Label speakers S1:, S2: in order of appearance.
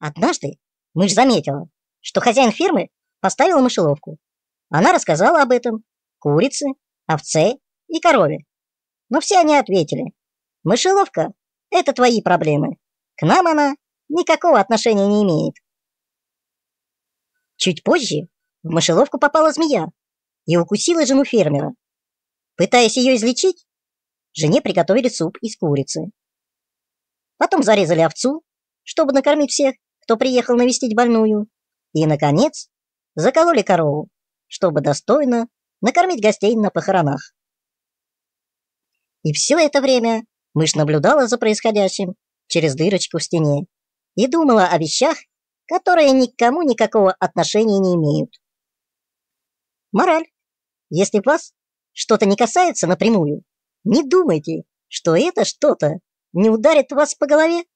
S1: Однажды мышь заметила, что хозяин фермы поставил мышеловку. Она рассказала об этом курице, овце и корове. Но все они ответили, мышеловка – это твои проблемы, к нам она никакого отношения не имеет. Чуть позже в мышеловку попала змея и укусила жену фермера. Пытаясь ее излечить, жене приготовили суп из курицы. Потом зарезали овцу, чтобы накормить всех, кто приехал навестить больную. И, наконец, закололи корову, чтобы достойно накормить гостей на похоронах. И все это время мышь наблюдала за происходящим через дырочку в стене и думала о вещах, которые никому никакого отношения не имеют. Мораль. Если вас что-то не касается напрямую, не думайте, что это что-то не ударит вас по голове.